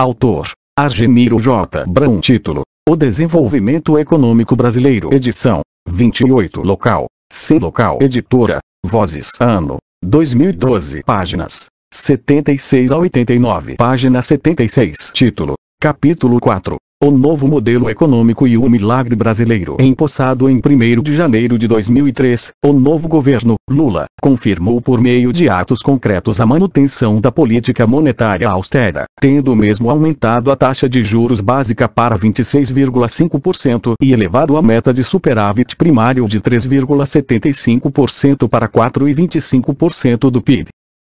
Autor, Argeniro J. Brão Título, O Desenvolvimento Econômico Brasileiro Edição, 28 Local, C Local Editora, Vozes Ano, 2012 Páginas, 76 a 89 Página 76 Título, Capítulo 4 o novo modelo econômico e o milagre brasileiro. Empossado em 1 de janeiro de 2003, o novo governo, Lula, confirmou por meio de atos concretos a manutenção da política monetária austera, tendo mesmo aumentado a taxa de juros básica para 26,5% e elevado a meta de superávit primário de 3,75% para 4,25% do PIB.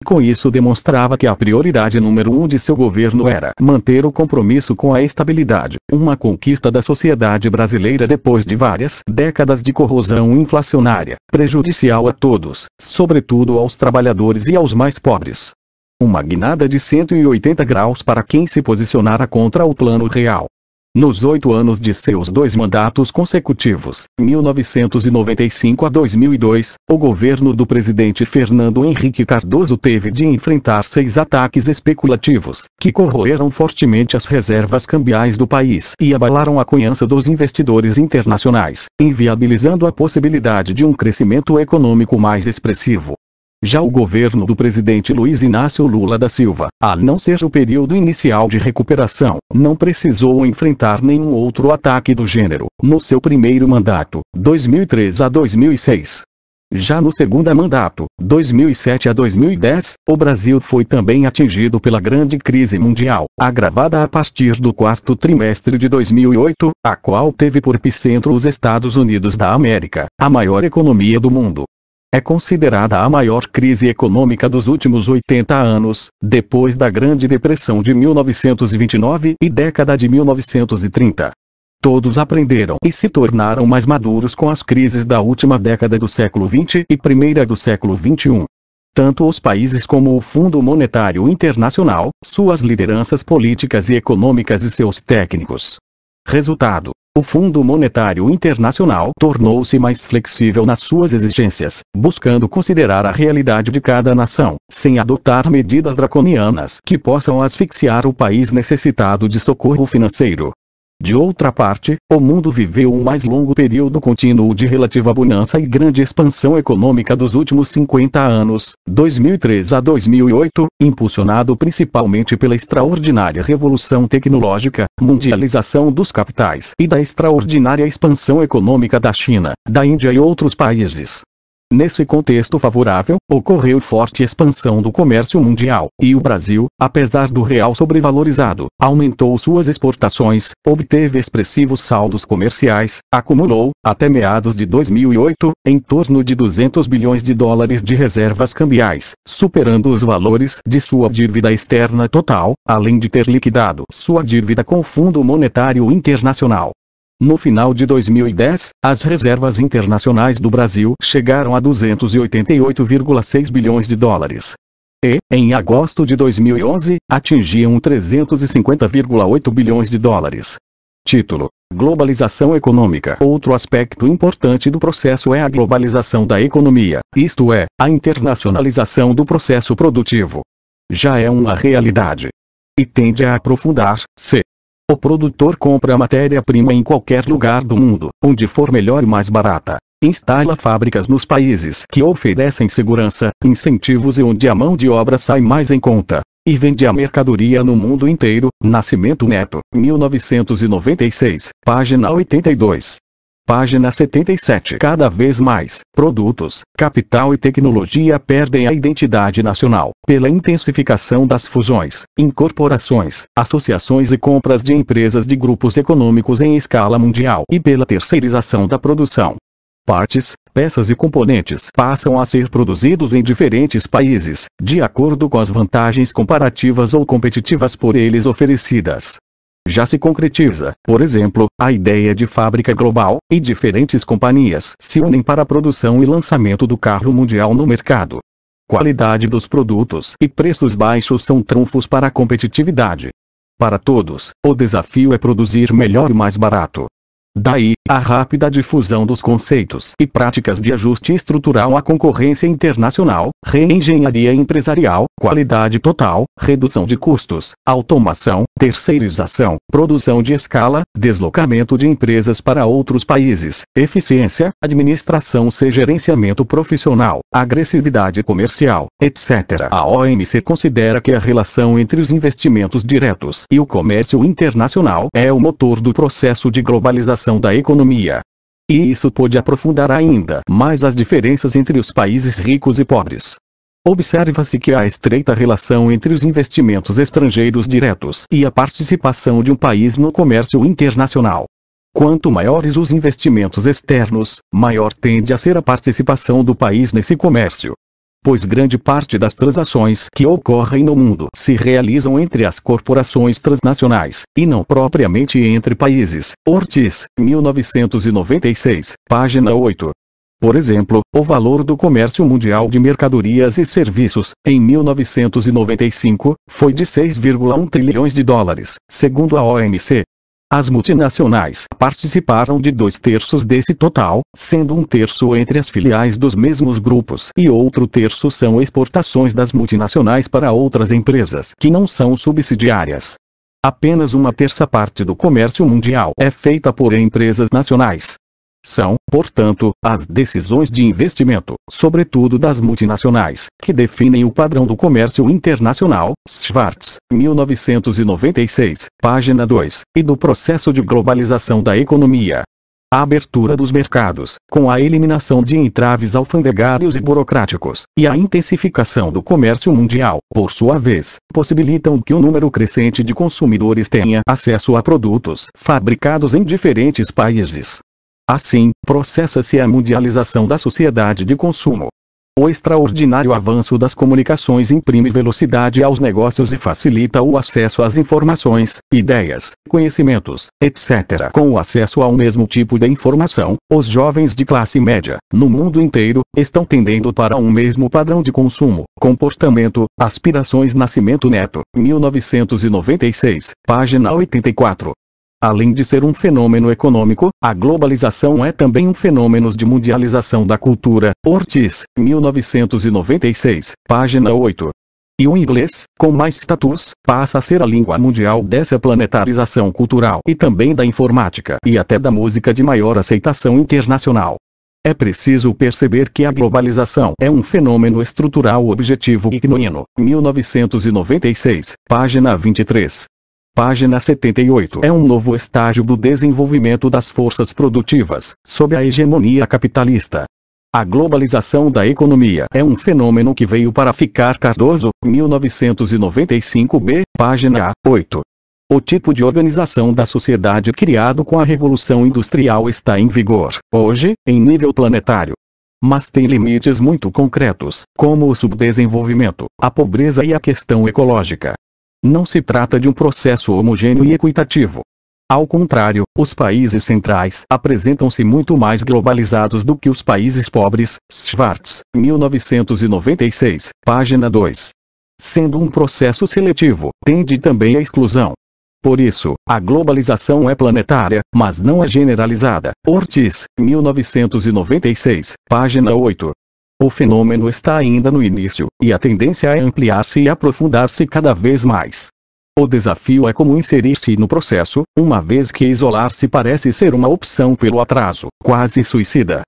Com isso demonstrava que a prioridade número um de seu governo era manter o compromisso com a estabilidade, uma conquista da sociedade brasileira depois de várias décadas de corrosão inflacionária, prejudicial a todos, sobretudo aos trabalhadores e aos mais pobres. Uma guinada de 180 graus para quem se posicionara contra o Plano Real, nos oito anos de seus dois mandatos consecutivos, 1995 a 2002, o governo do presidente Fernando Henrique Cardoso teve de enfrentar seis ataques especulativos, que corroeram fortemente as reservas cambiais do país e abalaram a confiança dos investidores internacionais, inviabilizando a possibilidade de um crescimento econômico mais expressivo. Já o governo do presidente Luiz Inácio Lula da Silva, a não ser o período inicial de recuperação, não precisou enfrentar nenhum outro ataque do gênero, no seu primeiro mandato, 2003 a 2006. Já no segundo mandato, 2007 a 2010, o Brasil foi também atingido pela grande crise mundial, agravada a partir do quarto trimestre de 2008, a qual teve por epicentro os Estados Unidos da América, a maior economia do mundo, é considerada a maior crise econômica dos últimos 80 anos, depois da Grande Depressão de 1929 e década de 1930. Todos aprenderam e se tornaram mais maduros com as crises da última década do século XX e primeira do século XXI. Tanto os países como o Fundo Monetário Internacional, suas lideranças políticas e econômicas e seus técnicos. Resultado: o Fundo Monetário Internacional tornou-se mais flexível nas suas exigências, buscando considerar a realidade de cada nação, sem adotar medidas draconianas que possam asfixiar o país necessitado de socorro financeiro. De outra parte, o mundo viveu o mais longo período contínuo de relativa bonança e grande expansão econômica dos últimos 50 anos, 2003 a 2008, impulsionado principalmente pela extraordinária revolução tecnológica, mundialização dos capitais e da extraordinária expansão econômica da China, da Índia e outros países. Nesse contexto favorável, ocorreu forte expansão do comércio mundial, e o Brasil, apesar do real sobrevalorizado, aumentou suas exportações, obteve expressivos saldos comerciais, acumulou, até meados de 2008, em torno de 200 bilhões de dólares de reservas cambiais, superando os valores de sua dívida externa total, além de ter liquidado sua dívida com o Fundo Monetário Internacional. No final de 2010, as reservas internacionais do Brasil chegaram a 288,6 bilhões de dólares. E, em agosto de 2011, atingiam 350,8 bilhões de dólares. Título: Globalização econômica. Outro aspecto importante do processo é a globalização da economia, isto é, a internacionalização do processo produtivo. Já é uma realidade. E tende a aprofundar-se o produtor compra a matéria-prima em qualquer lugar do mundo, onde for melhor e mais barata. Instala fábricas nos países que oferecem segurança, incentivos e onde a mão de obra sai mais em conta. E vende a mercadoria no mundo inteiro. Nascimento Neto, 1996, página 82. Página 77. Cada vez mais, produtos, capital e tecnologia perdem a identidade nacional, pela intensificação das fusões, incorporações, associações e compras de empresas de grupos econômicos em escala mundial e pela terceirização da produção. Partes, peças e componentes passam a ser produzidos em diferentes países, de acordo com as vantagens comparativas ou competitivas por eles oferecidas já se concretiza. Por exemplo, a ideia de fábrica global, e diferentes companhias se unem para a produção e lançamento do carro mundial no mercado. Qualidade dos produtos e preços baixos são trunfos para a competitividade. Para todos, o desafio é produzir melhor e mais barato. Daí, a rápida difusão dos conceitos e práticas de ajuste estrutural à concorrência internacional, reengenharia empresarial, qualidade total, redução de custos, automação, terceirização, produção de escala, deslocamento de empresas para outros países, eficiência, administração sem gerenciamento profissional, agressividade comercial, etc. A OMC considera que a relação entre os investimentos diretos e o comércio internacional é o motor do processo de globalização recuperação da economia. E isso pode aprofundar ainda mais as diferenças entre os países ricos e pobres. Observa-se que há estreita relação entre os investimentos estrangeiros diretos e a participação de um país no comércio internacional. Quanto maiores os investimentos externos, maior tende a ser a participação do país nesse comércio pois grande parte das transações que ocorrem no mundo se realizam entre as corporações transnacionais, e não propriamente entre países. Ortiz, 1996, página 8. Por exemplo, o valor do comércio mundial de mercadorias e serviços, em 1995, foi de 6,1 trilhões de dólares, segundo a OMC, as multinacionais participaram de dois terços desse total, sendo um terço entre as filiais dos mesmos grupos e outro terço são exportações das multinacionais para outras empresas que não são subsidiárias. Apenas uma terça parte do comércio mundial é feita por empresas nacionais. São, portanto, as decisões de investimento, sobretudo das multinacionais, que definem o padrão do comércio internacional, Schwartz, 1996, página 2, e do processo de globalização da economia. A abertura dos mercados, com a eliminação de entraves alfandegários e burocráticos, e a intensificação do comércio mundial, por sua vez, possibilitam que um número crescente de consumidores tenha acesso a produtos fabricados em diferentes países, Assim, processa-se a mundialização da sociedade de consumo. O extraordinário avanço das comunicações imprime velocidade aos negócios e facilita o acesso às informações, ideias, conhecimentos, etc. Com o acesso ao mesmo tipo de informação, os jovens de classe média, no mundo inteiro, estão tendendo para um mesmo padrão de consumo, comportamento, aspirações Nascimento Neto, 1996, página 84. Além de ser um fenômeno econômico, a globalização é também um fenômeno de mundialização da cultura. Ortiz, 1996, página 8. E o inglês, com mais status, passa a ser a língua mundial dessa planetarização cultural e também da informática e até da música de maior aceitação internacional. É preciso perceber que a globalização é um fenômeno estrutural objetivo ignorino. 1996, página 23. Página 78 é um novo estágio do desenvolvimento das forças produtivas, sob a hegemonia capitalista. A globalização da economia é um fenômeno que veio para ficar Cardoso, 1995b, página a 8. O tipo de organização da sociedade criado com a Revolução Industrial está em vigor, hoje, em nível planetário. Mas tem limites muito concretos, como o subdesenvolvimento, a pobreza e a questão ecológica. Não se trata de um processo homogêneo e equitativo. Ao contrário, os países centrais apresentam-se muito mais globalizados do que os países pobres, Schwartz, 1996, página 2. Sendo um processo seletivo, tende também à exclusão. Por isso, a globalização é planetária, mas não é generalizada. Ortiz, 1996, página 8. O fenômeno está ainda no início, e a tendência é ampliar-se e aprofundar-se cada vez mais. O desafio é como inserir-se no processo, uma vez que isolar-se parece ser uma opção pelo atraso, quase suicida.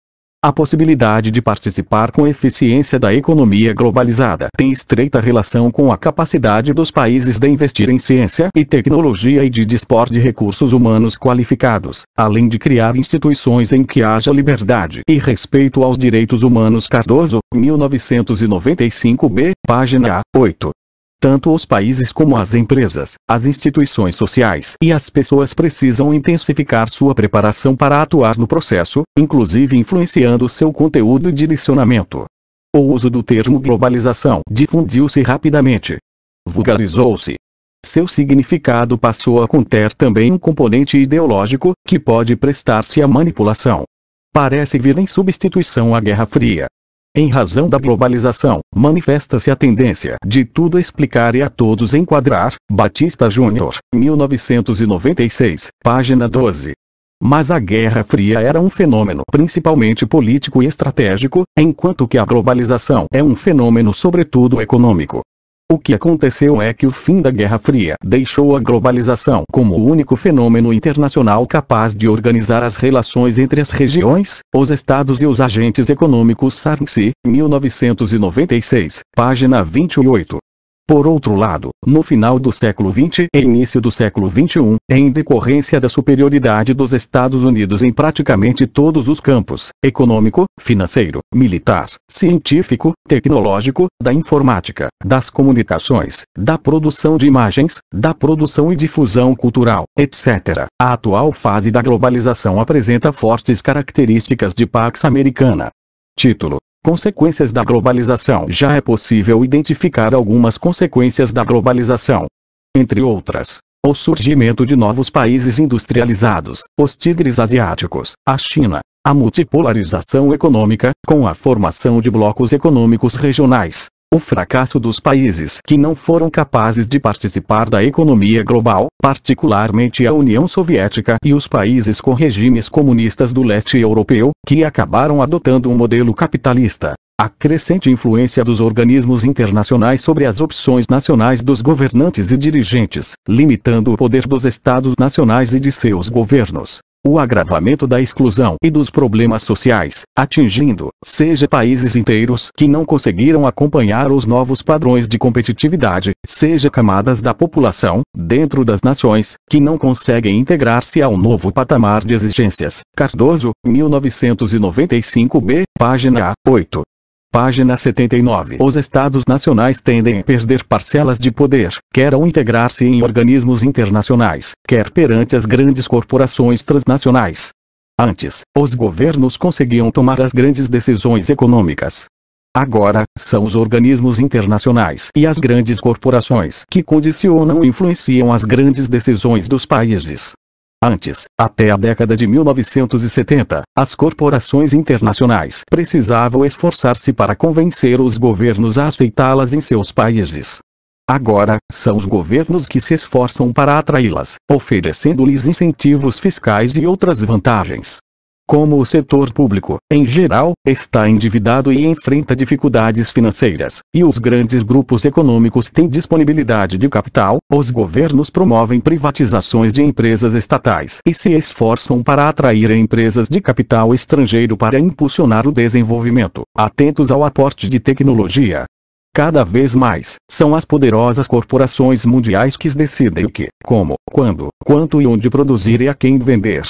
A possibilidade de participar com eficiência da economia globalizada tem estreita relação com a capacidade dos países de investir em ciência e tecnologia e de dispor de recursos humanos qualificados, além de criar instituições em que haja liberdade e respeito aos direitos humanos. Cardoso, 1995b, página 8. Tanto os países como as empresas, as instituições sociais e as pessoas precisam intensificar sua preparação para atuar no processo, inclusive influenciando seu conteúdo e direcionamento. O uso do termo globalização difundiu-se rapidamente. Vulgarizou-se. Seu significado passou a conter também um componente ideológico, que pode prestar-se à manipulação. Parece vir em substituição à Guerra Fria. Em razão da globalização, manifesta-se a tendência de tudo explicar e a todos enquadrar. Batista Júnior, 1996, página 12. Mas a Guerra Fria era um fenômeno principalmente político e estratégico, enquanto que a globalização é um fenômeno sobretudo econômico. O que aconteceu é que o fim da Guerra Fria deixou a globalização como o único fenômeno internacional capaz de organizar as relações entre as regiões, os estados e os agentes econômicos Sarnsi, 1996, página 28. Por outro lado, no final do século XX e início do século XXI, em decorrência da superioridade dos Estados Unidos em praticamente todos os campos, econômico, financeiro, militar, científico, tecnológico, da informática, das comunicações, da produção de imagens, da produção e difusão cultural, etc. A atual fase da globalização apresenta fortes características de Pax Americana. Título Consequências da globalização. Já é possível identificar algumas consequências da globalização. Entre outras, o surgimento de novos países industrializados, os tigres asiáticos, a China, a multipolarização econômica, com a formação de blocos econômicos regionais, o fracasso dos países que não foram capazes de participar da economia global, particularmente a União Soviética e os países com regimes comunistas do leste europeu, que acabaram adotando um modelo capitalista. A crescente influência dos organismos internacionais sobre as opções nacionais dos governantes e dirigentes, limitando o poder dos estados nacionais e de seus governos, o agravamento da exclusão e dos problemas sociais, atingindo, seja países inteiros que não conseguiram acompanhar os novos padrões de competitividade, seja camadas da população, dentro das nações, que não conseguem integrar-se ao novo patamar de exigências. Cardoso, 1995b, página A, 8. Página 79. Os estados nacionais tendem a perder parcelas de poder, quer ao integrar-se em organismos internacionais, quer perante as grandes corporações transnacionais. Antes, os governos conseguiam tomar as grandes decisões econômicas. Agora, são os organismos internacionais e as grandes corporações que condicionam e influenciam as grandes decisões dos países. Antes, até a década de 1970, as corporações internacionais precisavam esforçar-se para convencer os governos a aceitá-las em seus países. Agora, são os governos que se esforçam para atraí-las, oferecendo-lhes incentivos fiscais e outras vantagens como o setor público, em geral, está endividado e enfrenta dificuldades financeiras, e os grandes grupos econômicos têm disponibilidade de capital, os governos promovem privatizações de empresas estatais e se esforçam para atrair empresas de capital estrangeiro para impulsionar o desenvolvimento, atentos ao aporte de tecnologia. Cada vez mais, são as poderosas corporações mundiais que decidem o que, como, quando, quanto e onde produzir e a quem vender.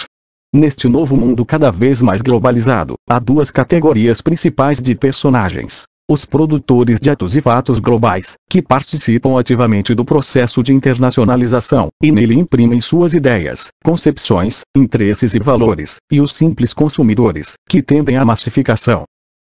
Neste novo mundo cada vez mais globalizado, há duas categorias principais de personagens. Os produtores de atos e fatos globais, que participam ativamente do processo de internacionalização, e nele imprimem suas ideias, concepções, interesses e valores, e os simples consumidores, que tendem à massificação.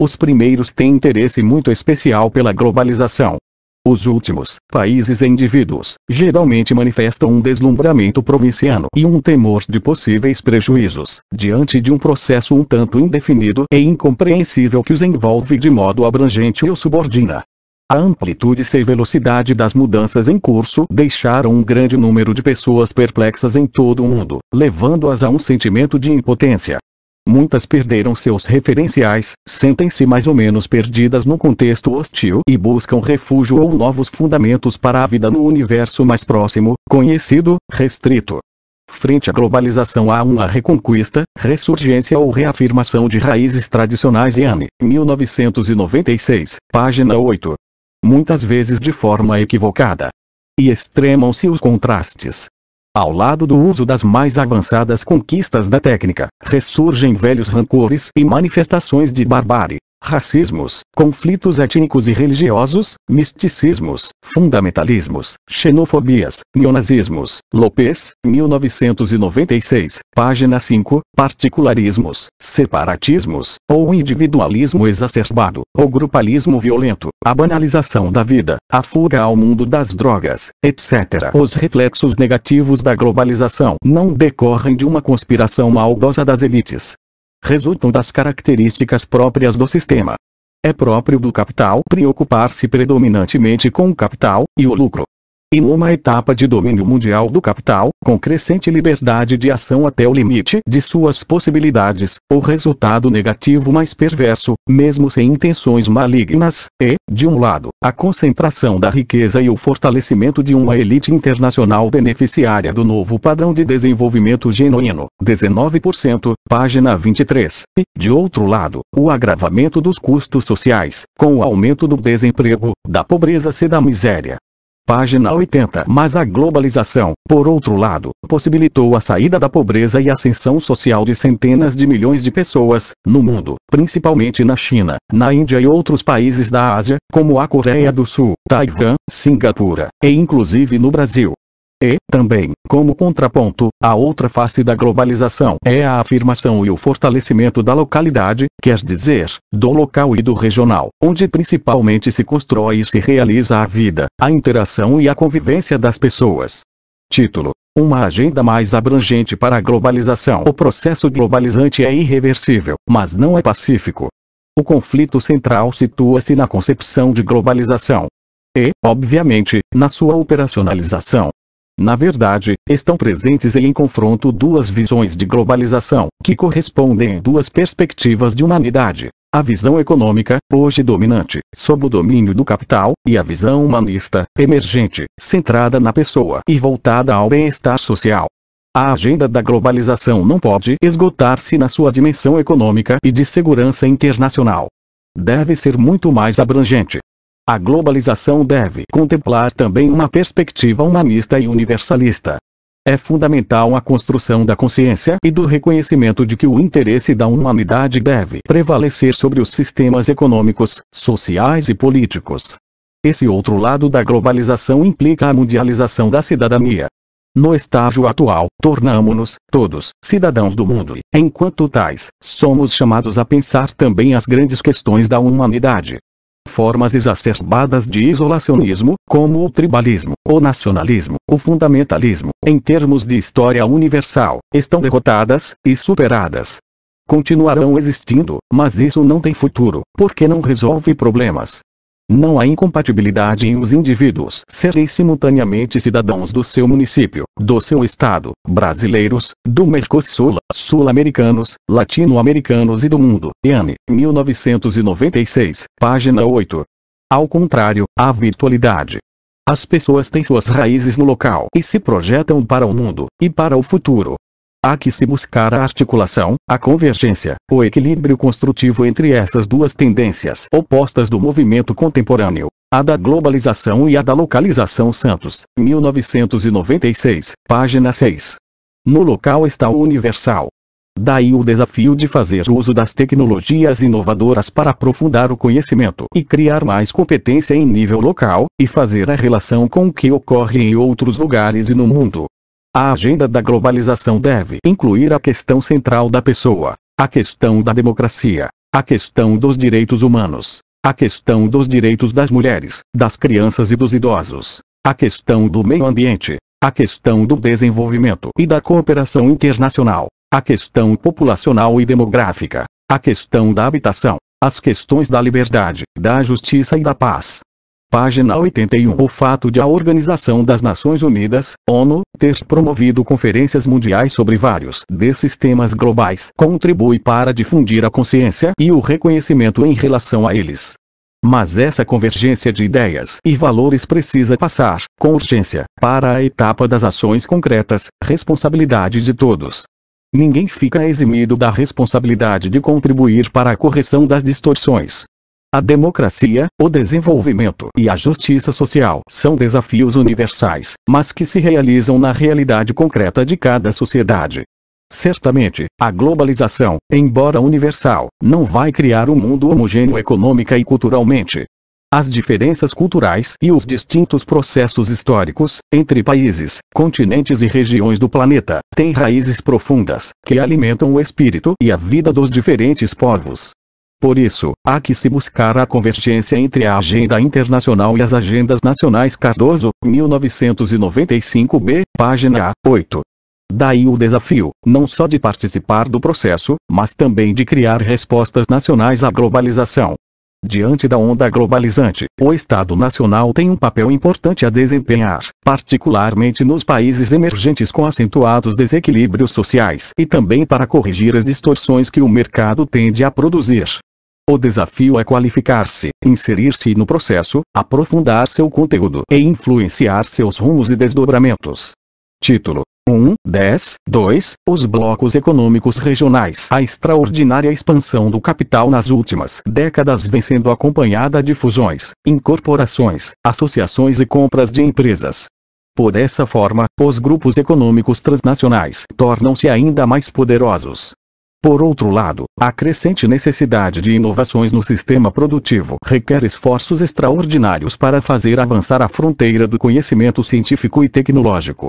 Os primeiros têm interesse muito especial pela globalização, os últimos, países e indivíduos, geralmente manifestam um deslumbramento provinciano e um temor de possíveis prejuízos, diante de um processo um tanto indefinido e incompreensível que os envolve de modo abrangente e subordina. A amplitude e velocidade das mudanças em curso deixaram um grande número de pessoas perplexas em todo o mundo, levando-as a um sentimento de impotência, Muitas perderam seus referenciais, sentem-se mais ou menos perdidas no contexto hostil e buscam refúgio ou novos fundamentos para a vida no universo mais próximo, conhecido, restrito. Frente à globalização há uma reconquista, ressurgência ou reafirmação de raízes tradicionais Yane, 1996, página 8. Muitas vezes de forma equivocada. E extremam-se os contrastes. Ao lado do uso das mais avançadas conquistas da técnica, ressurgem velhos rancores e manifestações de barbárie racismos, conflitos étnicos e religiosos, misticismos, fundamentalismos, xenofobias, neonazismos. Lopes, 1996, página 5, particularismos, separatismos, ou individualismo exacerbado, ou grupalismo violento, a banalização da vida, a fuga ao mundo das drogas, etc. Os reflexos negativos da globalização não decorrem de uma conspiração maldosa das elites, resultam das características próprias do sistema. É próprio do capital preocupar-se predominantemente com o capital e o lucro e numa etapa de domínio mundial do capital, com crescente liberdade de ação até o limite de suas possibilidades, o resultado negativo mais perverso, mesmo sem intenções malignas, é, de um lado, a concentração da riqueza e o fortalecimento de uma elite internacional beneficiária do novo padrão de desenvolvimento genuíno, 19%, página 23, e, de outro lado, o agravamento dos custos sociais, com o aumento do desemprego, da pobreza e da miséria, Página 80. Mas a globalização, por outro lado, possibilitou a saída da pobreza e ascensão social de centenas de milhões de pessoas, no mundo, principalmente na China, na Índia e outros países da Ásia, como a Coreia do Sul, Taiwan, Singapura, e inclusive no Brasil. E, também, como contraponto, a outra face da globalização é a afirmação e o fortalecimento da localidade, quer dizer, do local e do regional, onde principalmente se constrói e se realiza a vida, a interação e a convivência das pessoas. Título uma agenda mais abrangente para a globalização. O processo globalizante é irreversível, mas não é pacífico. O conflito central situa-se na concepção de globalização e, obviamente, na sua operacionalização. Na verdade, estão presentes em confronto duas visões de globalização, que correspondem a duas perspectivas de humanidade. A visão econômica, hoje dominante, sob o domínio do capital, e a visão humanista, emergente, centrada na pessoa e voltada ao bem-estar social. A agenda da globalização não pode esgotar-se na sua dimensão econômica e de segurança internacional. Deve ser muito mais abrangente, a globalização deve contemplar também uma perspectiva humanista e universalista. É fundamental a construção da consciência e do reconhecimento de que o interesse da humanidade deve prevalecer sobre os sistemas econômicos, sociais e políticos. Esse outro lado da globalização implica a mundialização da cidadania. No estágio atual, tornamos-nos, todos, cidadãos do mundo e, enquanto tais, somos chamados a pensar também as grandes questões da humanidade, formas exacerbadas de isolacionismo, como o tribalismo, o nacionalismo, o fundamentalismo, em termos de história universal, estão derrotadas e superadas. Continuarão existindo, mas isso não tem futuro, porque não resolve problemas, não há incompatibilidade em os indivíduos serem simultaneamente cidadãos do seu município, do seu estado, brasileiros, do Mercosul, sul-americanos, latino-americanos e do mundo. EAN, 1996, página 8. Ao contrário, a virtualidade, as pessoas têm suas raízes no local e se projetam para o mundo e para o futuro. Há que se buscar a articulação, a convergência, o equilíbrio construtivo entre essas duas tendências opostas do movimento contemporâneo, a da globalização e a da localização Santos, 1996, página 6. No local está o universal. Daí o desafio de fazer uso das tecnologias inovadoras para aprofundar o conhecimento e criar mais competência em nível local, e fazer a relação com o que ocorre em outros lugares e no mundo. A agenda da globalização deve incluir a questão central da pessoa, a questão da democracia, a questão dos direitos humanos, a questão dos direitos das mulheres, das crianças e dos idosos, a questão do meio ambiente, a questão do desenvolvimento e da cooperação internacional, a questão populacional e demográfica, a questão da habitação, as questões da liberdade, da justiça e da paz, Página 81 O fato de a Organização das Nações Unidas, ONU, ter promovido conferências mundiais sobre vários desses temas globais contribui para difundir a consciência e o reconhecimento em relação a eles. Mas essa convergência de ideias e valores precisa passar, com urgência, para a etapa das ações concretas, responsabilidade de todos. Ninguém fica eximido da responsabilidade de contribuir para a correção das distorções a democracia, o desenvolvimento e a justiça social são desafios universais, mas que se realizam na realidade concreta de cada sociedade. Certamente, a globalização, embora universal, não vai criar um mundo homogêneo econômica e culturalmente. As diferenças culturais e os distintos processos históricos, entre países, continentes e regiões do planeta, têm raízes profundas, que alimentam o espírito e a vida dos diferentes povos. Por isso, há que se buscar a convergência entre a agenda internacional e as agendas nacionais Cardoso, 1995b, página a 8. Daí o desafio, não só de participar do processo, mas também de criar respostas nacionais à globalização. Diante da onda globalizante, o Estado Nacional tem um papel importante a desempenhar, particularmente nos países emergentes com acentuados desequilíbrios sociais e também para corrigir as distorções que o mercado tende a produzir. O desafio é qualificar-se, inserir-se no processo, aprofundar seu conteúdo e influenciar seus rumos e desdobramentos. Título 1, 10, 2, os blocos econômicos regionais. A extraordinária expansão do capital nas últimas décadas vem sendo acompanhada de fusões, incorporações, associações e compras de empresas. Por essa forma, os grupos econômicos transnacionais tornam-se ainda mais poderosos, por outro lado, a crescente necessidade de inovações no sistema produtivo requer esforços extraordinários para fazer avançar a fronteira do conhecimento científico e tecnológico.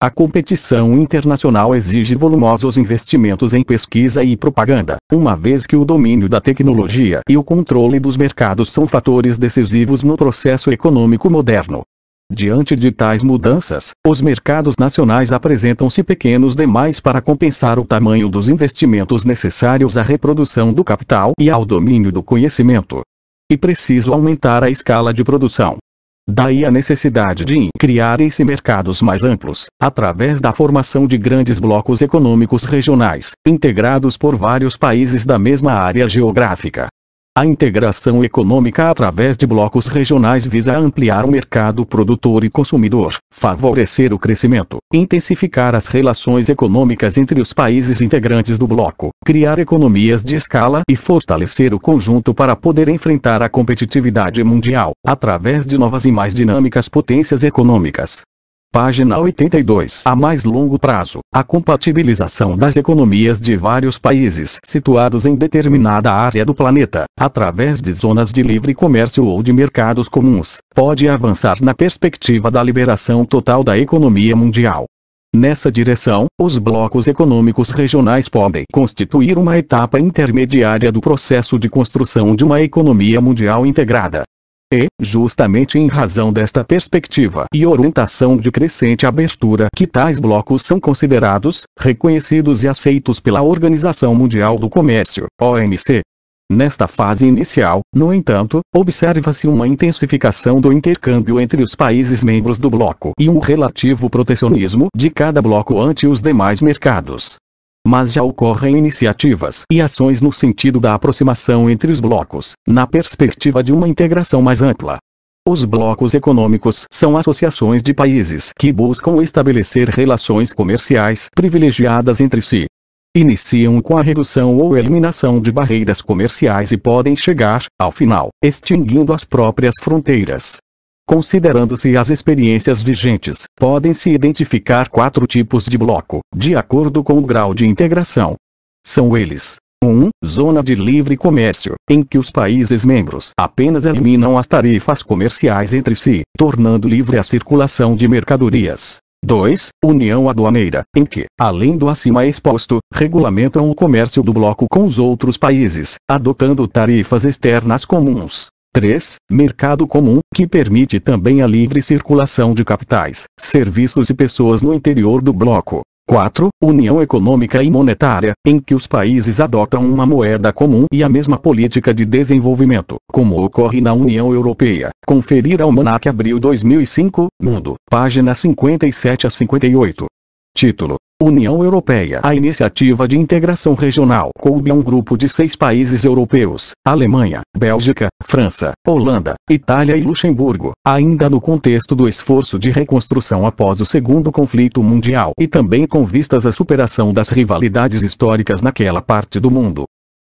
A competição internacional exige volumosos investimentos em pesquisa e propaganda, uma vez que o domínio da tecnologia e o controle dos mercados são fatores decisivos no processo econômico moderno. Diante de tais mudanças, os mercados nacionais apresentam-se pequenos demais para compensar o tamanho dos investimentos necessários à reprodução do capital e ao domínio do conhecimento. E preciso aumentar a escala de produção. Daí a necessidade de criar esses mercados mais amplos, através da formação de grandes blocos econômicos regionais, integrados por vários países da mesma área geográfica. A integração econômica através de blocos regionais visa ampliar o mercado produtor e consumidor, favorecer o crescimento, intensificar as relações econômicas entre os países integrantes do bloco, criar economias de escala e fortalecer o conjunto para poder enfrentar a competitividade mundial, através de novas e mais dinâmicas potências econômicas. Página 82. A mais longo prazo, a compatibilização das economias de vários países situados em determinada área do planeta, através de zonas de livre comércio ou de mercados comuns, pode avançar na perspectiva da liberação total da economia mundial. Nessa direção, os blocos econômicos regionais podem constituir uma etapa intermediária do processo de construção de uma economia mundial integrada, e, justamente em razão desta perspectiva e orientação de crescente abertura que tais blocos são considerados, reconhecidos e aceitos pela Organização Mundial do Comércio, OMC. Nesta fase inicial, no entanto, observa-se uma intensificação do intercâmbio entre os países membros do bloco e um relativo protecionismo de cada bloco ante os demais mercados mas já ocorrem iniciativas e ações no sentido da aproximação entre os blocos, na perspectiva de uma integração mais ampla. Os blocos econômicos são associações de países que buscam estabelecer relações comerciais privilegiadas entre si. Iniciam com a redução ou eliminação de barreiras comerciais e podem chegar, ao final, extinguindo as próprias fronteiras. Considerando-se as experiências vigentes, podem-se identificar quatro tipos de bloco, de acordo com o grau de integração. São eles: 1. Um, zona de livre comércio, em que os países membros apenas eliminam as tarifas comerciais entre si, tornando livre a circulação de mercadorias. 2. União aduaneira, em que, além do acima exposto, regulamentam o comércio do bloco com os outros países, adotando tarifas externas comuns. 3. Mercado comum, que permite também a livre circulação de capitais, serviços e pessoas no interior do bloco. 4. União Econômica e Monetária, em que os países adotam uma moeda comum e a mesma política de desenvolvimento, como ocorre na União Europeia. Conferir ao Almanac Abril 2005, Mundo, página 57 a 58. Título União Europeia. A iniciativa de integração regional coube a um grupo de seis países europeus, Alemanha, Bélgica, França, Holanda, Itália e Luxemburgo, ainda no contexto do esforço de reconstrução após o segundo conflito mundial e também com vistas à superação das rivalidades históricas naquela parte do mundo.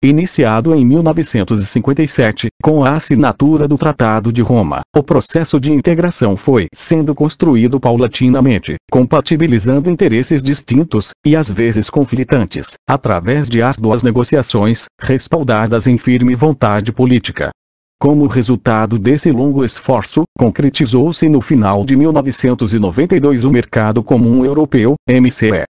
Iniciado em 1957, com a assinatura do Tratado de Roma, o processo de integração foi sendo construído paulatinamente, compatibilizando interesses distintos, e às vezes conflitantes, através de árduas negociações, respaldadas em firme vontade política. Como resultado desse longo esforço, concretizou-se no final de 1992 o Mercado Comum Europeu, MCE,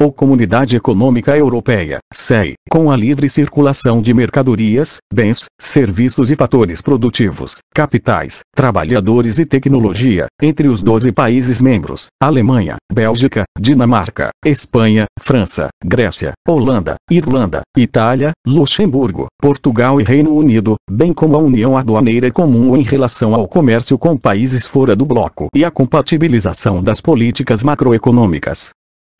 ou Comunidade Econômica Europeia, SEI, com a livre circulação de mercadorias, bens, serviços e fatores produtivos, capitais, trabalhadores e tecnologia, entre os 12 países membros, Alemanha, Bélgica, Dinamarca, Espanha, França, Grécia, Holanda, Irlanda, Itália, Luxemburgo, Portugal e Reino Unido, bem como a União Aduaneira Comum em relação ao comércio com países fora do bloco e a compatibilização das políticas macroeconômicas.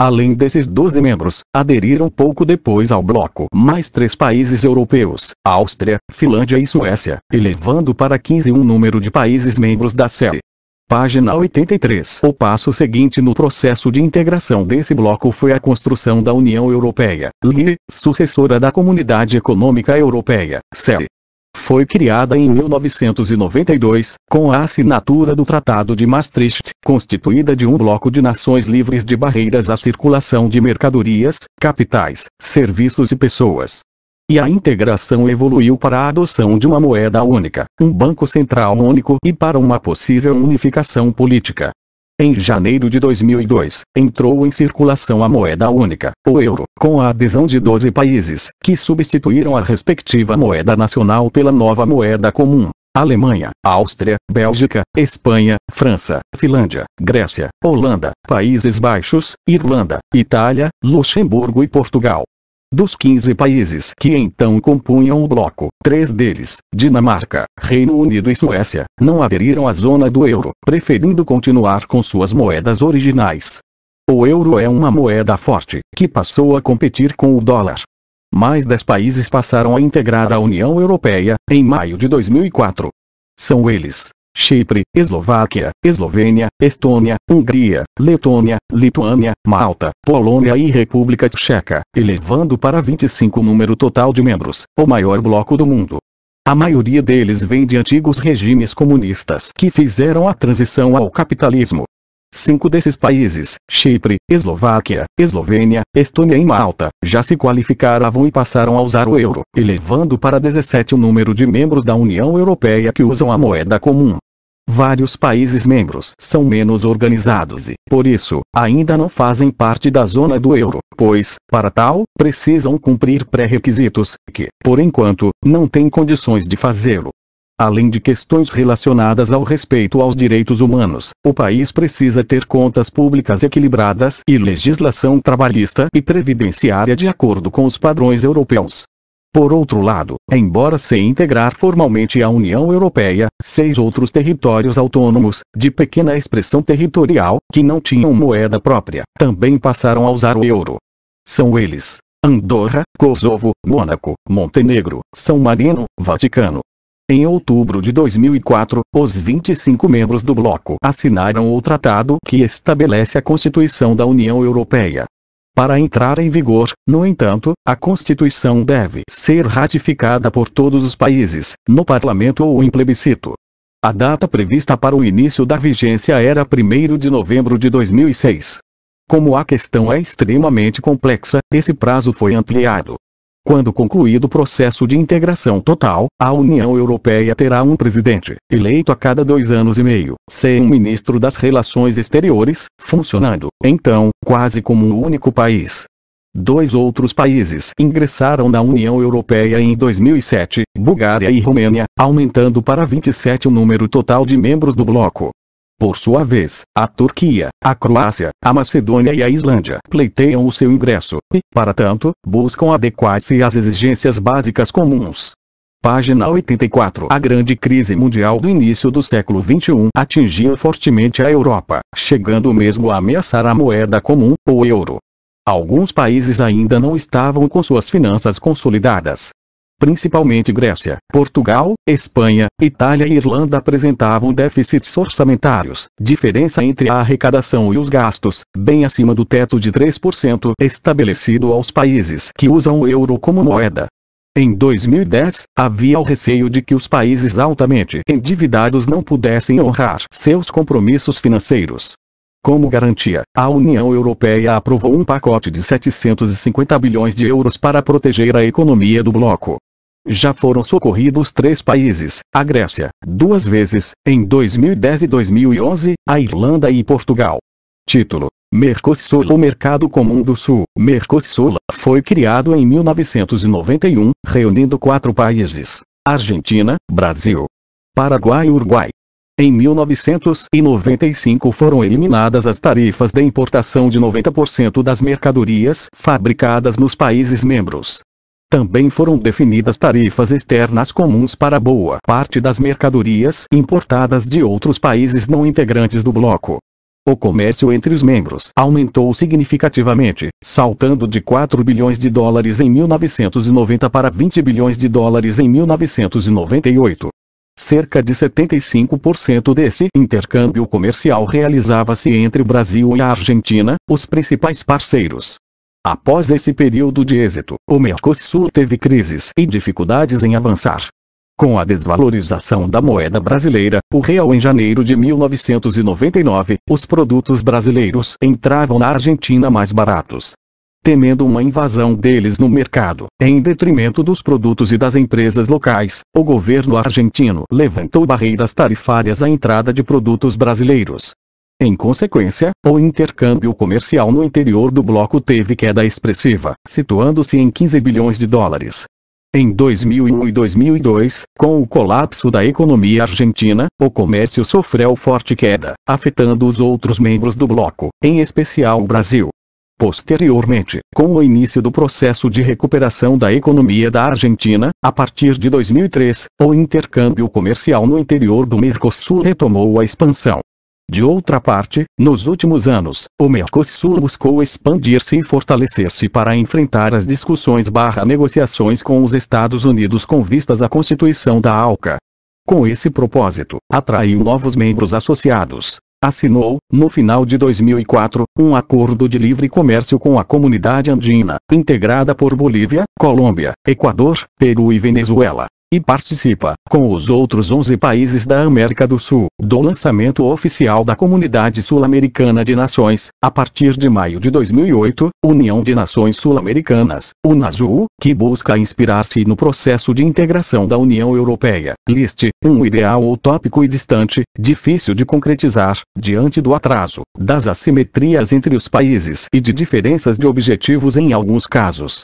Além desses 12 membros, aderiram pouco depois ao bloco mais três países europeus, Áustria, Finlândia e Suécia, elevando para 15 um número de países membros da série. Página 83. O passo seguinte no processo de integração desse bloco foi a construção da União Europeia, LIE, sucessora da Comunidade Econômica Europeia, CEE, foi criada em 1992, com a assinatura do Tratado de Maastricht, constituída de um bloco de nações livres de barreiras à circulação de mercadorias, capitais, serviços e pessoas e a integração evoluiu para a adoção de uma moeda única, um banco central único e para uma possível unificação política. Em janeiro de 2002, entrou em circulação a moeda única, o euro, com a adesão de 12 países, que substituíram a respectiva moeda nacional pela nova moeda comum. Alemanha, Áustria, Bélgica, Espanha, França, Finlândia, Grécia, Holanda, Países Baixos, Irlanda, Itália, Luxemburgo e Portugal. Dos 15 países que então compunham o bloco, três deles, Dinamarca, Reino Unido e Suécia, não aderiram à zona do euro, preferindo continuar com suas moedas originais. O euro é uma moeda forte, que passou a competir com o dólar. Mais dez países passaram a integrar a União Europeia, em maio de 2004. São eles, Chipre, Eslováquia, Eslovênia, Estônia, Hungria, Letônia, Lituânia, Malta, Polônia e República Tcheca, elevando para 25 o número total de membros, o maior bloco do mundo. A maioria deles vem de antigos regimes comunistas que fizeram a transição ao capitalismo. Cinco desses países, Chipre, Eslováquia, Eslovênia, Estônia e Malta, já se qualificaram e passaram a usar o euro, elevando para 17 o número de membros da União Europeia que usam a moeda comum vários países membros são menos organizados e, por isso, ainda não fazem parte da zona do euro, pois, para tal, precisam cumprir pré-requisitos, que, por enquanto, não têm condições de fazê-lo. Além de questões relacionadas ao respeito aos direitos humanos, o país precisa ter contas públicas equilibradas e legislação trabalhista e previdenciária de acordo com os padrões europeus. Por outro lado, embora sem integrar formalmente a União Europeia, seis outros territórios autônomos, de pequena expressão territorial, que não tinham moeda própria, também passaram a usar o euro. São eles, Andorra, Kosovo, Mônaco, Montenegro, São Marino, Vaticano. Em outubro de 2004, os 25 membros do bloco assinaram o tratado que estabelece a Constituição da União Europeia, para entrar em vigor, no entanto, a Constituição deve ser ratificada por todos os países, no parlamento ou em plebiscito. A data prevista para o início da vigência era 1 de novembro de 2006. Como a questão é extremamente complexa, esse prazo foi ampliado, quando concluído o processo de integração total, a União Europeia terá um presidente, eleito a cada dois anos e meio, sem um ministro das Relações Exteriores, funcionando, então, quase como um único país. Dois outros países ingressaram na União Europeia em 2007, Bulgária e Romênia, aumentando para 27 o número total de membros do bloco. Por sua vez, a Turquia, a Croácia, a Macedônia e a Islândia pleiteiam o seu ingresso e, para tanto, buscam adequar-se às exigências básicas comuns. Página 84 A grande crise mundial do início do século XXI atingiu fortemente a Europa, chegando mesmo a ameaçar a moeda comum, o euro. Alguns países ainda não estavam com suas finanças consolidadas, principalmente Grécia, Portugal, Espanha, Itália e Irlanda apresentavam déficits orçamentários, diferença entre a arrecadação e os gastos, bem acima do teto de 3% estabelecido aos países que usam o euro como moeda. Em 2010, havia o receio de que os países altamente endividados não pudessem honrar seus compromissos financeiros. Como garantia, a União Europeia aprovou um pacote de 750 bilhões de euros para proteger a economia do bloco. Já foram socorridos três países, a Grécia, duas vezes, em 2010 e 2011, a Irlanda e Portugal. Título Mercosul O Mercado Comum do Sul, Mercosul, foi criado em 1991, reunindo quatro países: Argentina, Brasil, Paraguai e Uruguai. Em 1995 foram eliminadas as tarifas de importação de 90% das mercadorias fabricadas nos países membros. Também foram definidas tarifas externas comuns para boa parte das mercadorias importadas de outros países não integrantes do bloco. O comércio entre os membros aumentou significativamente, saltando de 4 bilhões de dólares em 1990 para 20 bilhões de dólares em 1998. Cerca de 75% desse intercâmbio comercial realizava-se entre o Brasil e a Argentina, os principais parceiros. Após esse período de êxito, o Mercosul teve crises e dificuldades em avançar. Com a desvalorização da moeda brasileira, o real em janeiro de 1999, os produtos brasileiros entravam na Argentina mais baratos. Temendo uma invasão deles no mercado, em detrimento dos produtos e das empresas locais, o governo argentino levantou barreiras tarifárias à entrada de produtos brasileiros, em consequência, o intercâmbio comercial no interior do bloco teve queda expressiva, situando-se em 15 bilhões de dólares. Em 2001 e 2002, com o colapso da economia argentina, o comércio sofreu forte queda, afetando os outros membros do bloco, em especial o Brasil. Posteriormente, com o início do processo de recuperação da economia da Argentina, a partir de 2003, o intercâmbio comercial no interior do Mercosul retomou a expansão. De outra parte, nos últimos anos, o Mercosul buscou expandir-se e fortalecer-se para enfrentar as discussões barra negociações com os Estados Unidos com vistas à constituição da ALCA. Com esse propósito, atraiu novos membros associados. Assinou, no final de 2004, um acordo de livre comércio com a comunidade andina, integrada por Bolívia, Colômbia, Equador, Peru e Venezuela e participa, com os outros 11 países da América do Sul, do lançamento oficial da Comunidade Sul-Americana de Nações, a partir de maio de 2008, União de Nações Sul-Americanas, UNASUL, que busca inspirar-se no processo de integração da União Europeia. Liste, um ideal utópico e distante, difícil de concretizar, diante do atraso, das assimetrias entre os países e de diferenças de objetivos em alguns casos.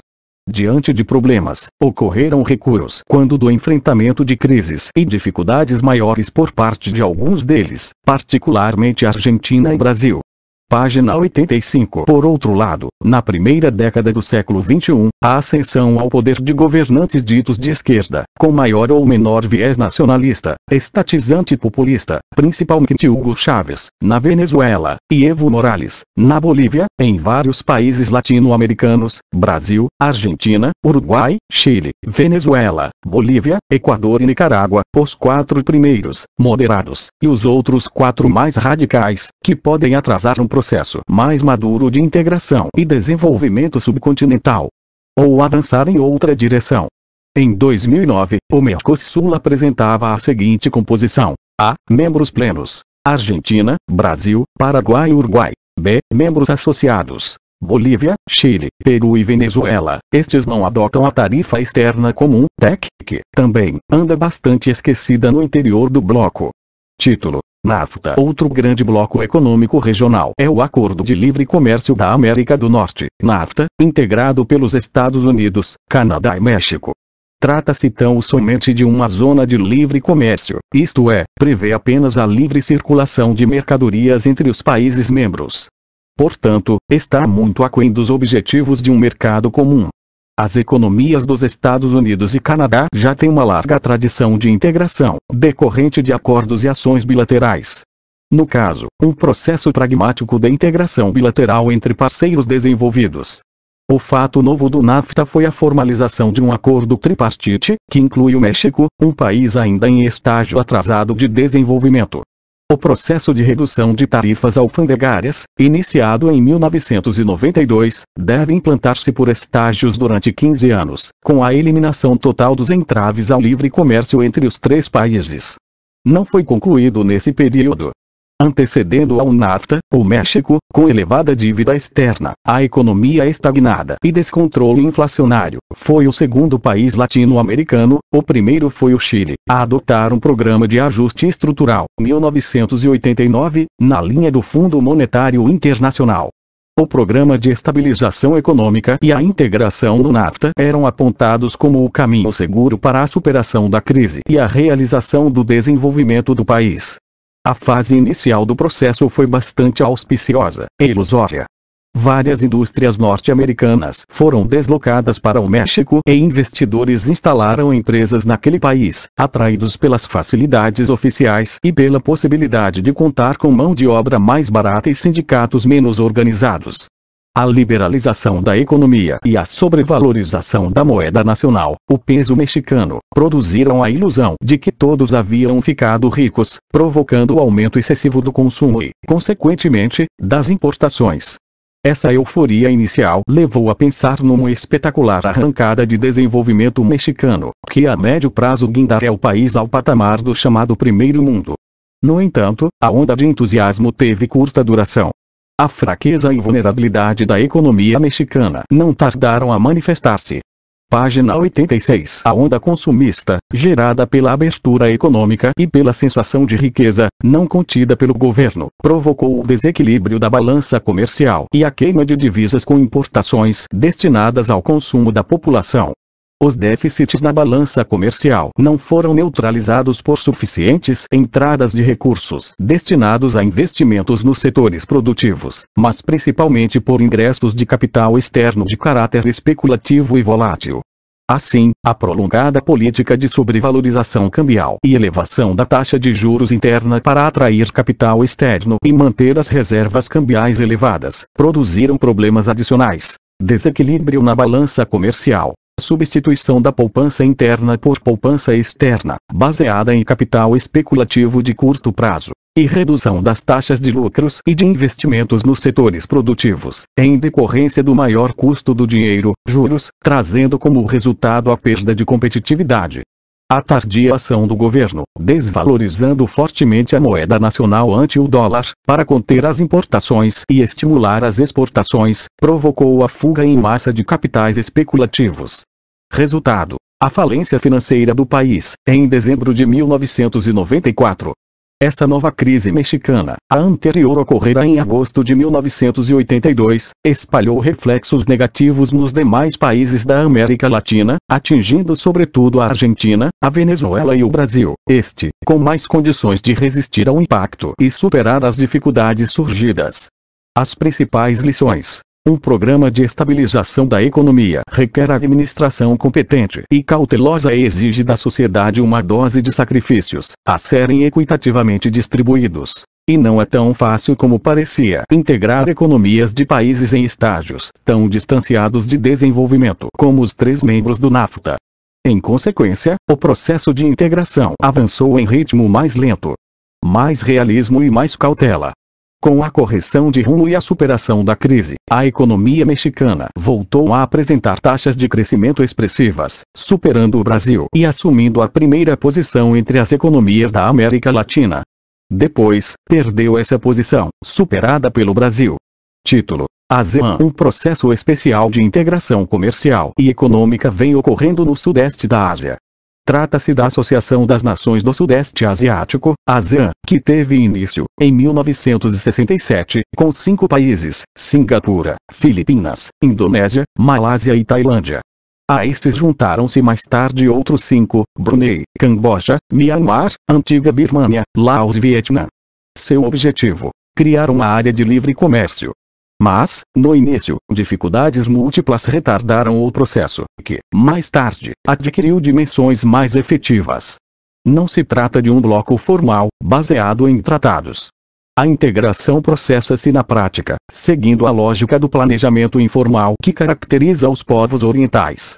Diante de problemas, ocorreram recuros quando do enfrentamento de crises e dificuldades maiores por parte de alguns deles, particularmente Argentina e Brasil. Página 85. Por outro lado, na primeira década do século XXI, a ascensão ao poder de governantes ditos de esquerda, com maior ou menor viés nacionalista, estatizante e populista, principalmente Hugo Chávez, na Venezuela, e Evo Morales, na Bolívia, em vários países latino-americanos, Brasil, Argentina, Uruguai, Chile, Venezuela, Bolívia, Equador e Nicarágua, os quatro primeiros, moderados, e os outros quatro mais radicais, que podem atrasar um processo mais maduro de integração e desenvolvimento subcontinental. Ou avançar em outra direção. Em 2009, o Mercosul apresentava a seguinte composição: A. Membros plenos: Argentina, Brasil, Paraguai e Uruguai. B. Membros associados: Bolívia, Chile, Peru e Venezuela. Estes não adotam a tarifa externa comum, TEC, que também anda bastante esquecida no interior do bloco. Título: NAFTA. Outro grande bloco econômico regional é o Acordo de Livre Comércio da América do Norte, NAFTA, integrado pelos Estados Unidos, Canadá e México. Trata-se tão somente de uma zona de livre comércio, isto é, prevê apenas a livre circulação de mercadorias entre os países membros. Portanto, está muito aquém dos objetivos de um mercado comum. As economias dos Estados Unidos e Canadá já têm uma larga tradição de integração, decorrente de acordos e ações bilaterais. No caso, um processo pragmático de integração bilateral entre parceiros desenvolvidos. O fato novo do NAFTA foi a formalização de um acordo tripartite, que inclui o México, um país ainda em estágio atrasado de desenvolvimento, o processo de redução de tarifas alfandegárias, iniciado em 1992, deve implantar-se por estágios durante 15 anos, com a eliminação total dos entraves ao livre comércio entre os três países. Não foi concluído nesse período, antecedendo ao NAFTA, o México, com elevada dívida externa, a economia estagnada e descontrole inflacionário, foi o segundo país latino-americano, o primeiro foi o Chile, a adotar um programa de ajuste estrutural, 1989, na linha do Fundo Monetário Internacional. O Programa de Estabilização Econômica e a integração no NAFTA eram apontados como o caminho seguro para a superação da crise e a realização do desenvolvimento do país. A fase inicial do processo foi bastante auspiciosa e ilusória. Várias indústrias norte-americanas foram deslocadas para o México e investidores instalaram empresas naquele país, atraídos pelas facilidades oficiais e pela possibilidade de contar com mão de obra mais barata e sindicatos menos organizados a liberalização da economia e a sobrevalorização da moeda nacional, o peso mexicano, produziram a ilusão de que todos haviam ficado ricos, provocando o aumento excessivo do consumo e, consequentemente, das importações. Essa euforia inicial levou a pensar numa espetacular arrancada de desenvolvimento mexicano, que a médio prazo guindaria o país ao patamar do chamado Primeiro Mundo. No entanto, a onda de entusiasmo teve curta duração, a fraqueza e vulnerabilidade da economia mexicana não tardaram a manifestar-se. Página 86. A onda consumista, gerada pela abertura econômica e pela sensação de riqueza, não contida pelo governo, provocou o desequilíbrio da balança comercial e a queima de divisas com importações destinadas ao consumo da população. Os déficits na balança comercial não foram neutralizados por suficientes entradas de recursos destinados a investimentos nos setores produtivos, mas principalmente por ingressos de capital externo de caráter especulativo e volátil. Assim, a prolongada política de sobrevalorização cambial e elevação da taxa de juros interna para atrair capital externo e manter as reservas cambiais elevadas produziram problemas adicionais. Desequilíbrio na balança comercial, substituição da poupança interna por poupança externa, baseada em capital especulativo de curto prazo, e redução das taxas de lucros e de investimentos nos setores produtivos, em decorrência do maior custo do dinheiro, juros, trazendo como resultado a perda de competitividade, a tardia ação do governo, desvalorizando fortemente a moeda nacional ante o dólar, para conter as importações e estimular as exportações, provocou a fuga em massa de capitais especulativos. Resultado: a falência financeira do país, em dezembro de 1994, essa nova crise mexicana, a anterior ocorrera em agosto de 1982, espalhou reflexos negativos nos demais países da América Latina, atingindo sobretudo a Argentina, a Venezuela e o Brasil. Este, com mais condições de resistir ao impacto e superar as dificuldades surgidas. As principais lições um programa de estabilização da economia requer administração competente e cautelosa e exige da sociedade uma dose de sacrifícios a serem equitativamente distribuídos. E não é tão fácil como parecia integrar economias de países em estágios tão distanciados de desenvolvimento como os três membros do NAFTA. Em consequência, o processo de integração avançou em ritmo mais lento. Mais realismo e mais cautela com a correção de rumo e a superação da crise, a economia mexicana voltou a apresentar taxas de crescimento expressivas, superando o Brasil e assumindo a primeira posição entre as economias da América Latina. Depois, perdeu essa posição, superada pelo Brasil. Título: ASEAN Um processo especial de integração comercial e econômica vem ocorrendo no sudeste da Ásia, Trata-se da Associação das Nações do Sudeste Asiático, ASEAN, que teve início, em 1967, com cinco países, Singapura, Filipinas, Indonésia, Malásia e Tailândia. A estes juntaram-se mais tarde outros cinco, Brunei, Camboja, Myanmar, Antiga Birmânia, Laos e Vietnã. Seu objetivo, criar uma área de livre comércio, mas, no início, dificuldades múltiplas retardaram o processo, que, mais tarde, adquiriu dimensões mais efetivas. Não se trata de um bloco formal, baseado em tratados. A integração processa-se na prática, seguindo a lógica do planejamento informal que caracteriza os povos orientais.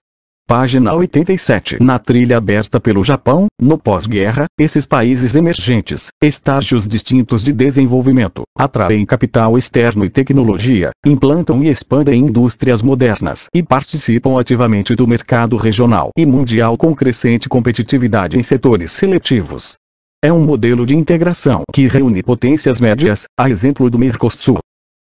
Página 87. Na trilha aberta pelo Japão, no pós-guerra, esses países emergentes, estágios distintos de desenvolvimento, atraem capital externo e tecnologia, implantam e expandem indústrias modernas e participam ativamente do mercado regional e mundial com crescente competitividade em setores seletivos. É um modelo de integração que reúne potências médias, a exemplo do Mercosul.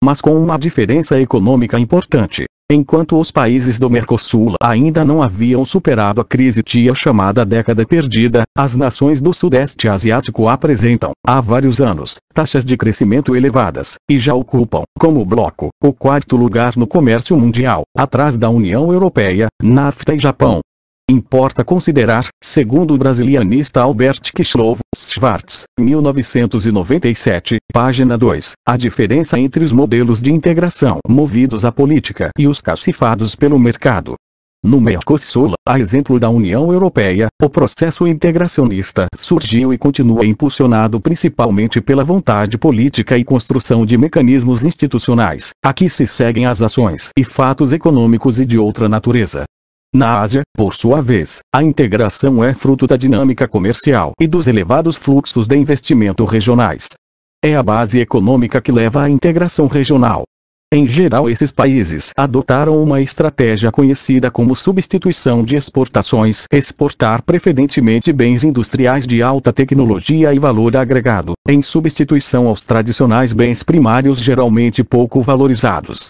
Mas com uma diferença econômica importante. Enquanto os países do Mercosul ainda não haviam superado a crise tia chamada década perdida, as nações do Sudeste Asiático apresentam, há vários anos, taxas de crescimento elevadas, e já ocupam, como bloco, o quarto lugar no comércio mundial, atrás da União Europeia, NAFTA e Japão. Importa considerar, segundo o brasilianista Albert Kislovo Schwartz, 1997, página 2, a diferença entre os modelos de integração movidos à política e os cacifados pelo mercado. No Mercosul, a exemplo da União Europeia, o processo integracionista surgiu e continua impulsionado principalmente pela vontade política e construção de mecanismos institucionais, a que se seguem as ações e fatos econômicos e de outra natureza, na Ásia, por sua vez, a integração é fruto da dinâmica comercial e dos elevados fluxos de investimento regionais. É a base econômica que leva à integração regional. Em geral, esses países adotaram uma estratégia conhecida como substituição de exportações, exportar preferentemente bens industriais de alta tecnologia e valor agregado, em substituição aos tradicionais bens primários geralmente pouco valorizados.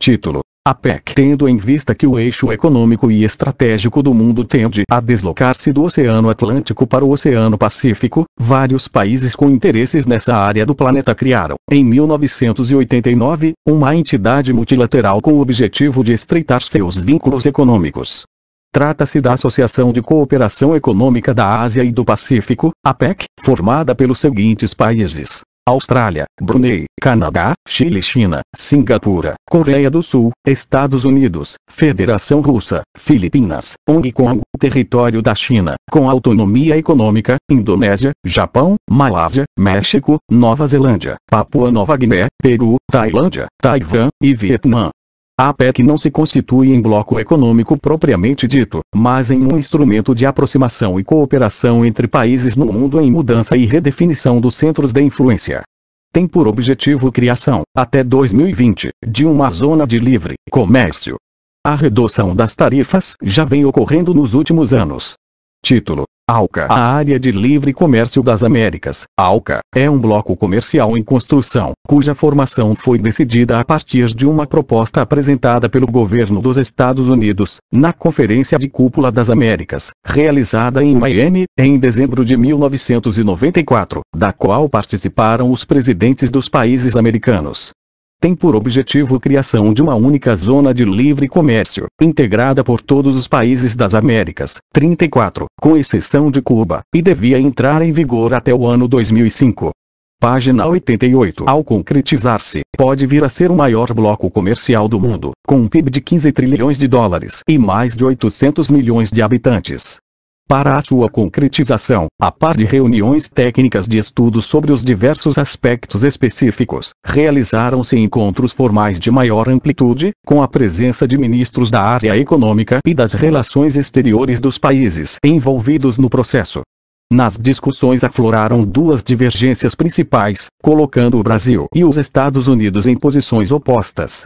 Título: a PEC, tendo em vista que o eixo econômico e estratégico do mundo tende a deslocar-se do Oceano Atlântico para o Oceano Pacífico, vários países com interesses nessa área do planeta criaram, em 1989, uma entidade multilateral com o objetivo de estreitar seus vínculos econômicos. Trata-se da Associação de Cooperação Econômica da Ásia e do Pacífico, APEC, formada pelos seguintes países: Austrália, Brunei, Canadá, Chile, China, Singapura, Coreia do Sul, Estados Unidos, Federação Russa, Filipinas, Hong Kong, território da China, com autonomia econômica, Indonésia, Japão, Malásia, México, Nova Zelândia, Papua Nova Guiné, Peru, Tailândia, Taiwan e Vietnã. A PEC não se constitui em bloco econômico propriamente dito, mas em um instrumento de aproximação e cooperação entre países no mundo em mudança e redefinição dos centros de influência. Tem por objetivo criação, até 2020, de uma zona de livre comércio. A redução das tarifas já vem ocorrendo nos últimos anos. Título ALCA, a Área de Livre Comércio das Américas, ALCA, é um bloco comercial em construção, cuja formação foi decidida a partir de uma proposta apresentada pelo governo dos Estados Unidos, na Conferência de Cúpula das Américas, realizada em Miami, em dezembro de 1994, da qual participaram os presidentes dos países americanos, tem por objetivo a criação de uma única zona de livre comércio, integrada por todos os países das Américas, 34, com exceção de Cuba, e devia entrar em vigor até o ano 2005. Página 88. Ao concretizar-se, pode vir a ser o maior bloco comercial do mundo, com um PIB de 15 trilhões de dólares e mais de 800 milhões de habitantes. Para a sua concretização, a par de reuniões técnicas de estudo sobre os diversos aspectos específicos, realizaram-se encontros formais de maior amplitude, com a presença de ministros da área econômica e das relações exteriores dos países envolvidos no processo. Nas discussões afloraram duas divergências principais, colocando o Brasil e os Estados Unidos em posições opostas.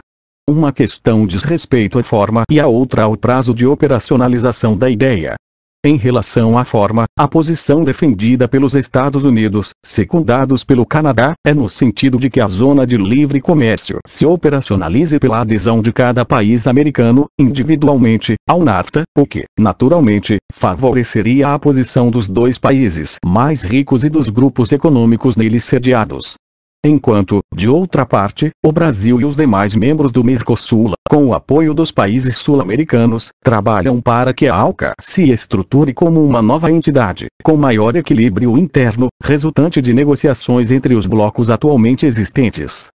Uma questão diz respeito à forma e a outra ao prazo de operacionalização da ideia. Em relação à forma, a posição defendida pelos Estados Unidos, secundados pelo Canadá, é no sentido de que a zona de livre comércio se operacionalize pela adesão de cada país americano, individualmente, ao NAFTA, o que, naturalmente, favoreceria a posição dos dois países mais ricos e dos grupos econômicos neles sediados. Enquanto, de outra parte, o Brasil e os demais membros do Mercosul com o apoio dos países sul-americanos, trabalham para que a ALCA se estruture como uma nova entidade, com maior equilíbrio interno, resultante de negociações entre os blocos atualmente existentes.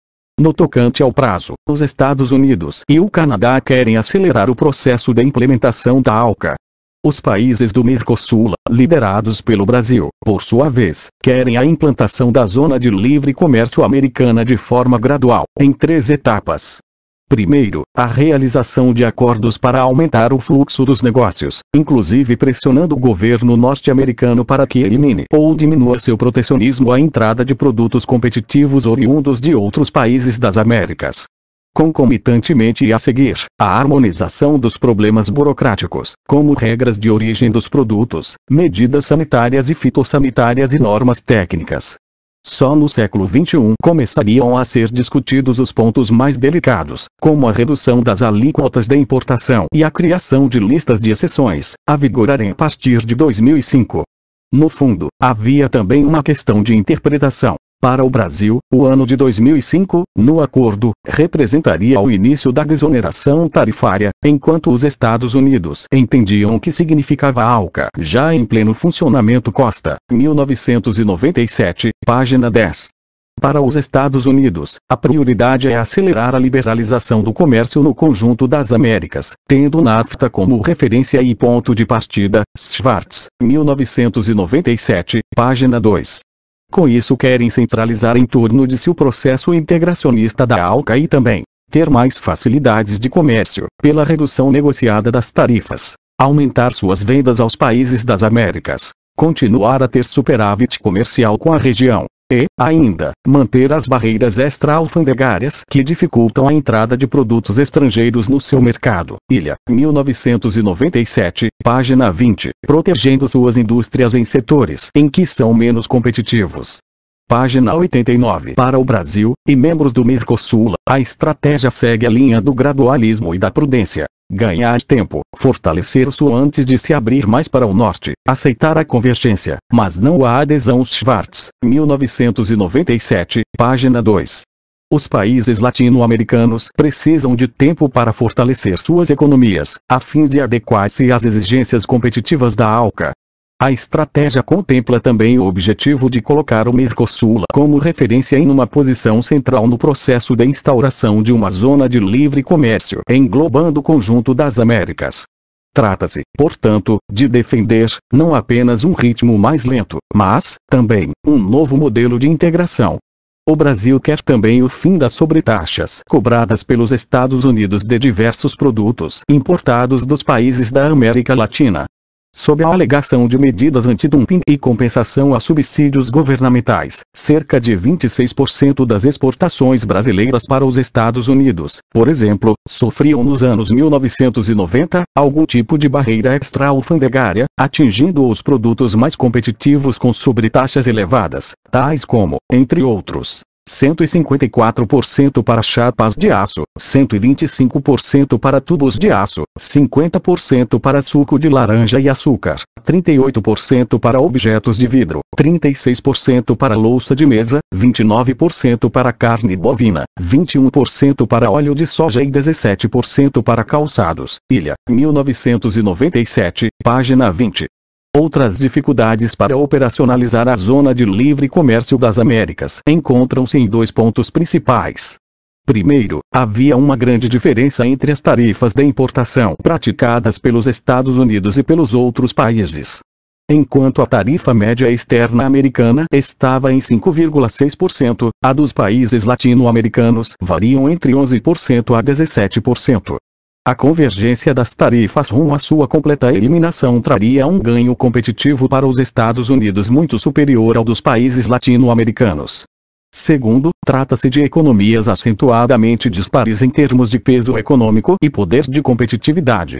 No tocante ao prazo, os Estados Unidos e o Canadá querem acelerar o processo de implementação da ALCA. Os países do Mercosul, liderados pelo Brasil, por sua vez, querem a implantação da Zona de Livre Comércio Americana de forma gradual, em três etapas. Primeiro, a realização de acordos para aumentar o fluxo dos negócios, inclusive pressionando o governo norte-americano para que elimine ou diminua seu protecionismo à entrada de produtos competitivos oriundos de outros países das Américas. Concomitantemente a seguir, a harmonização dos problemas burocráticos, como regras de origem dos produtos, medidas sanitárias e fitossanitárias e normas técnicas, só no século XXI começariam a ser discutidos os pontos mais delicados, como a redução das alíquotas de importação e a criação de listas de exceções, a vigorarem a partir de 2005. No fundo, havia também uma questão de interpretação. Para o Brasil, o ano de 2005, no acordo, representaria o início da desoneração tarifária, enquanto os Estados Unidos entendiam o que significava ALCA. Já em pleno funcionamento Costa, 1997, página 10. Para os Estados Unidos, a prioridade é acelerar a liberalização do comércio no conjunto das Américas, tendo NAFTA como referência e ponto de partida. Schwartz, 1997, página 2. Com isso querem centralizar em torno de si o processo integracionista da ALCA e também ter mais facilidades de comércio pela redução negociada das tarifas, aumentar suas vendas aos países das Américas, continuar a ter superávit comercial com a região, e, ainda, manter as barreiras extra-alfandegárias que dificultam a entrada de produtos estrangeiros no seu mercado. Ilha, 1997, página 20. Protegendo suas indústrias em setores em que são menos competitivos. Página 89. Para o Brasil, e membros do Mercosul, a estratégia segue a linha do gradualismo e da prudência. Ganhar tempo, fortalecer sul antes de se abrir mais para o norte, aceitar a convergência, mas não a adesão Schwartz, 1997, página 2. Os países latino-americanos precisam de tempo para fortalecer suas economias, a fim de adequar-se às exigências competitivas da ALCA. A estratégia contempla também o objetivo de colocar o Mercosul como referência em uma posição central no processo de instauração de uma zona de livre comércio englobando o conjunto das Américas. Trata-se, portanto, de defender, não apenas um ritmo mais lento, mas, também, um novo modelo de integração. O Brasil quer também o fim das sobretaxas cobradas pelos Estados Unidos de diversos produtos importados dos países da América Latina sob a alegação de medidas antidumping e compensação a subsídios governamentais, cerca de 26% das exportações brasileiras para os Estados Unidos, por exemplo, sofriam nos anos 1990 algum tipo de barreira extra-alfandegária, atingindo os produtos mais competitivos com sobretaxas elevadas, tais como, entre outros, 154% para chapas de aço, 125% para tubos de aço, 50% para suco de laranja e açúcar, 38% para objetos de vidro, 36% para louça de mesa, 29% para carne bovina, 21% para óleo de soja e 17% para calçados. Ilha, 1997, página 20. Outras dificuldades para operacionalizar a Zona de Livre Comércio das Américas encontram-se em dois pontos principais. Primeiro, havia uma grande diferença entre as tarifas de importação praticadas pelos Estados Unidos e pelos outros países. Enquanto a tarifa média externa americana estava em 5,6%, a dos países latino-americanos variam entre 11% a 17%. A convergência das tarifas rumo à sua completa eliminação traria um ganho competitivo para os Estados Unidos muito superior ao dos países latino-americanos. Segundo, trata-se de economias acentuadamente dispares em termos de peso econômico e poder de competitividade.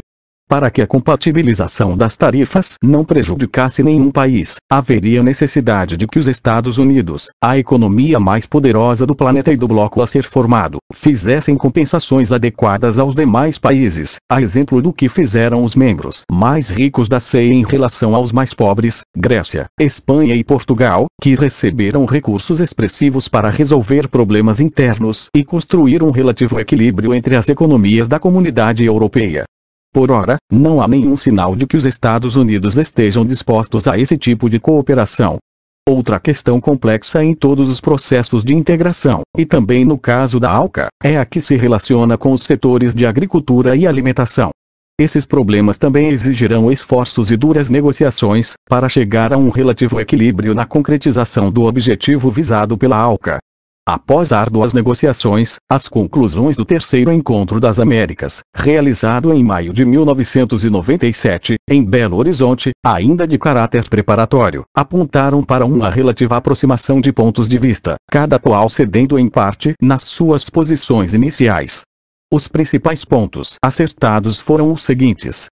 Para que a compatibilização das tarifas não prejudicasse nenhum país, haveria necessidade de que os Estados Unidos, a economia mais poderosa do planeta e do bloco a ser formado, fizessem compensações adequadas aos demais países, a exemplo do que fizeram os membros mais ricos da CEI em relação aos mais pobres, Grécia, Espanha e Portugal, que receberam recursos expressivos para resolver problemas internos e construir um relativo equilíbrio entre as economias da comunidade europeia. Por ora, não há nenhum sinal de que os Estados Unidos estejam dispostos a esse tipo de cooperação. Outra questão complexa em todos os processos de integração, e também no caso da ALCA, é a que se relaciona com os setores de agricultura e alimentação. Esses problemas também exigirão esforços e duras negociações para chegar a um relativo equilíbrio na concretização do objetivo visado pela ALCA. Após árduas negociações, as conclusões do terceiro encontro das Américas, realizado em maio de 1997, em Belo Horizonte, ainda de caráter preparatório, apontaram para uma relativa aproximação de pontos de vista, cada qual cedendo em parte nas suas posições iniciais. Os principais pontos acertados foram os seguintes: